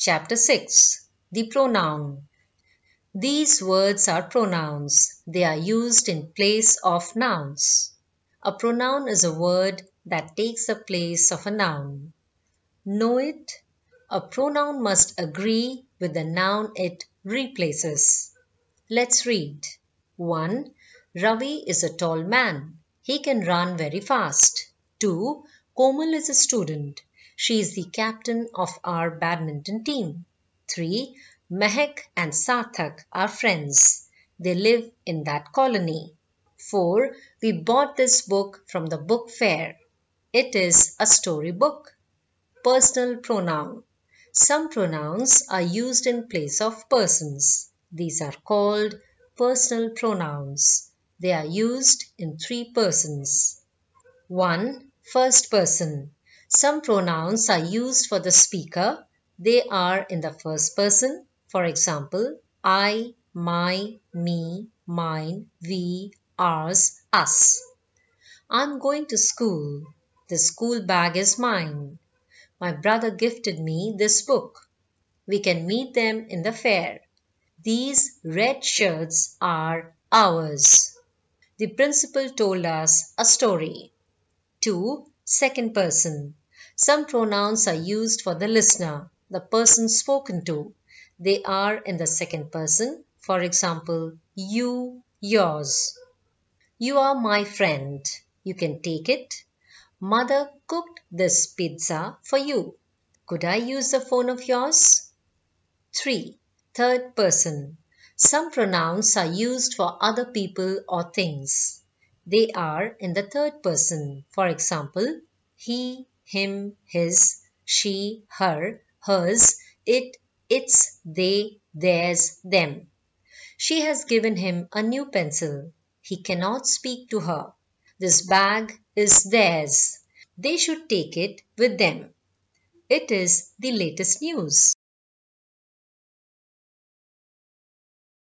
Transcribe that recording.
Chapter 6 The Pronoun These words are pronouns. They are used in place of nouns. A pronoun is a word that takes the place of a noun. Know it. A pronoun must agree with the noun it replaces. Let's read. 1. Ravi is a tall man. He can run very fast. 2. Komal is a student. She is the captain of our badminton team. 3. Mehak and Sarthak are friends. They live in that colony. 4. We bought this book from the book fair. It is a story book. Personal pronoun. Some pronouns are used in place of persons. These are called personal pronouns. They are used in three persons. 1. First person. Some pronouns are used for the speaker. They are in the first person. For example, I, my, me, mine, we, ours, us. I'm going to school. The school bag is mine. My brother gifted me this book. We can meet them in the fair. These red shirts are ours. The principal told us a story. To second person. Some pronouns are used for the listener, the person spoken to. They are in the second person. For example, you, yours. You are my friend. You can take it. Mother cooked this pizza for you. Could I use the phone of yours? 3. Third person. Some pronouns are used for other people or things. They are in the third person. For example, he, him, his, she, her, hers, it, its, they, theirs, them. She has given him a new pencil. He cannot speak to her. This bag is theirs. They should take it with them. It is the latest news.